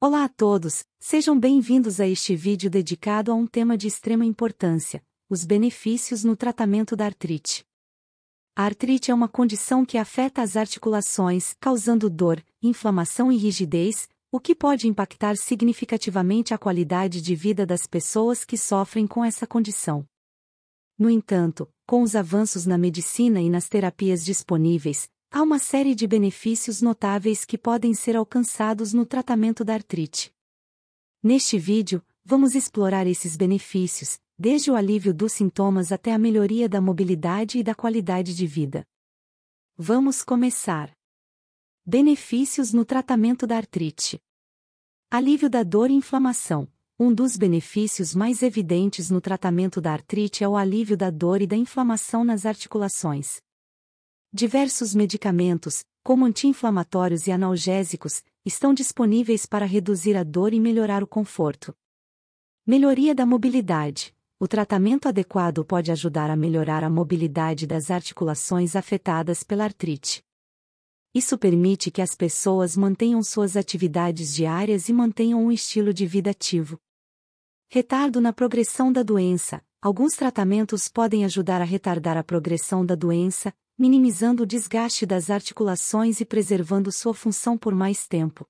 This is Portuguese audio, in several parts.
Olá a todos, sejam bem-vindos a este vídeo dedicado a um tema de extrema importância, os benefícios no tratamento da artrite. A artrite é uma condição que afeta as articulações, causando dor, inflamação e rigidez, o que pode impactar significativamente a qualidade de vida das pessoas que sofrem com essa condição. No entanto, com os avanços na medicina e nas terapias disponíveis, Há uma série de benefícios notáveis que podem ser alcançados no tratamento da artrite. Neste vídeo, vamos explorar esses benefícios, desde o alívio dos sintomas até a melhoria da mobilidade e da qualidade de vida. Vamos começar. Benefícios no tratamento da artrite: Alívio da dor e inflamação. Um dos benefícios mais evidentes no tratamento da artrite é o alívio da dor e da inflamação nas articulações. Diversos medicamentos, como anti-inflamatórios e analgésicos, estão disponíveis para reduzir a dor e melhorar o conforto. Melhoria da mobilidade. O tratamento adequado pode ajudar a melhorar a mobilidade das articulações afetadas pela artrite. Isso permite que as pessoas mantenham suas atividades diárias e mantenham um estilo de vida ativo. Retardo na progressão da doença. Alguns tratamentos podem ajudar a retardar a progressão da doença, minimizando o desgaste das articulações e preservando sua função por mais tempo.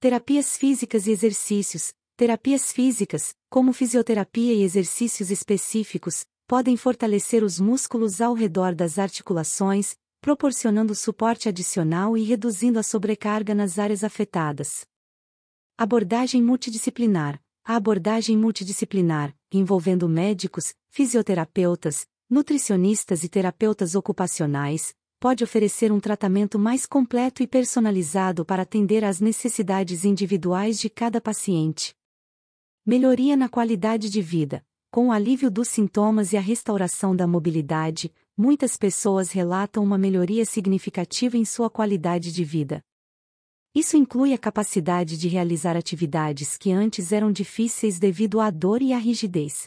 Terapias físicas e exercícios. Terapias físicas, como fisioterapia e exercícios específicos, podem fortalecer os músculos ao redor das articulações, proporcionando suporte adicional e reduzindo a sobrecarga nas áreas afetadas. Abordagem multidisciplinar. A abordagem multidisciplinar, envolvendo médicos, fisioterapeutas, nutricionistas e terapeutas ocupacionais, pode oferecer um tratamento mais completo e personalizado para atender às necessidades individuais de cada paciente. Melhoria na qualidade de vida. Com o alívio dos sintomas e a restauração da mobilidade, muitas pessoas relatam uma melhoria significativa em sua qualidade de vida. Isso inclui a capacidade de realizar atividades que antes eram difíceis devido à dor e à rigidez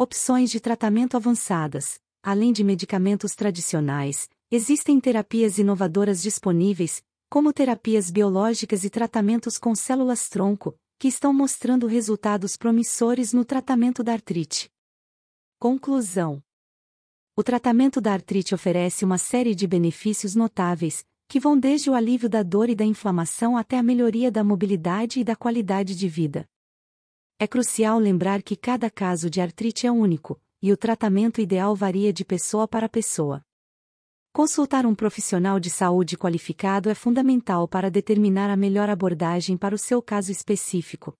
opções de tratamento avançadas, além de medicamentos tradicionais, existem terapias inovadoras disponíveis, como terapias biológicas e tratamentos com células-tronco, que estão mostrando resultados promissores no tratamento da artrite. Conclusão: O tratamento da artrite oferece uma série de benefícios notáveis, que vão desde o alívio da dor e da inflamação até a melhoria da mobilidade e da qualidade de vida. É crucial lembrar que cada caso de artrite é único, e o tratamento ideal varia de pessoa para pessoa. Consultar um profissional de saúde qualificado é fundamental para determinar a melhor abordagem para o seu caso específico.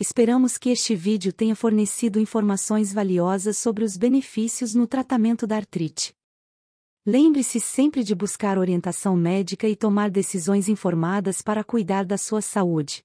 Esperamos que este vídeo tenha fornecido informações valiosas sobre os benefícios no tratamento da artrite. Lembre-se sempre de buscar orientação médica e tomar decisões informadas para cuidar da sua saúde.